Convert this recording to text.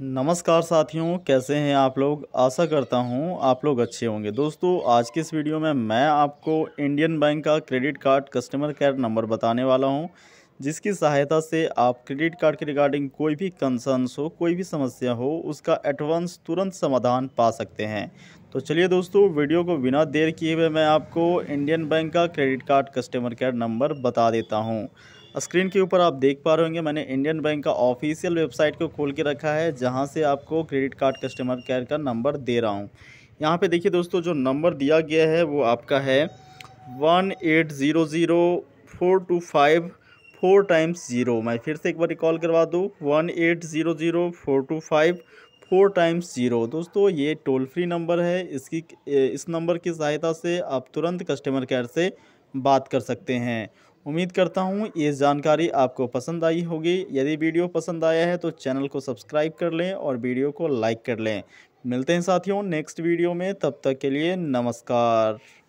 नमस्कार साथियों कैसे हैं आप लोग आशा करता हूं आप लोग अच्छे होंगे दोस्तों आज के इस वीडियो में मैं आपको इंडियन बैंक का credit card customer care number बताने वाला हूं जिसकी सहायता से आप क्रेडिट कार्ड के रिगार्डिंग कोई भी कंसर्न्स हो कोई भी समस्या हो उसका एडवांस तुरंत समाधान पा सकते हैं तो चलिए दोस्तों वीडियो को बिना देर किए हुए मैं आपको इंडियन बैंक का credit card customer care number बता देता हूँ स्क्रीन के ऊपर आप देख पा रहे होंगे मैंने इंडियन बैंक का ऑफिशियल वेबसाइट को खोल के रखा है जहाँ से आपको क्रेडिट कार्ड कस्टमर केयर का नंबर दे रहा हूँ यहाँ पे देखिए दोस्तों जो नंबर दिया गया है वो आपका है one eight zero zero four two five four times zero मैं फिर से एक बार रिकॉल करवा दूँ one eight zero zero four two five four times zero दोस्तों ये टोल फ्री नंबर है इसकी इस नंबर की सहायता से आप तुरंत कस्टमर केयर से बात कर सकते हैं उम्मीद करता हूँ ये जानकारी आपको पसंद आई होगी यदि वीडियो पसंद आया है तो चैनल को सब्सक्राइब कर लें और वीडियो को लाइक कर लें मिलते हैं साथियों नेक्स्ट वीडियो में तब तक के लिए नमस्कार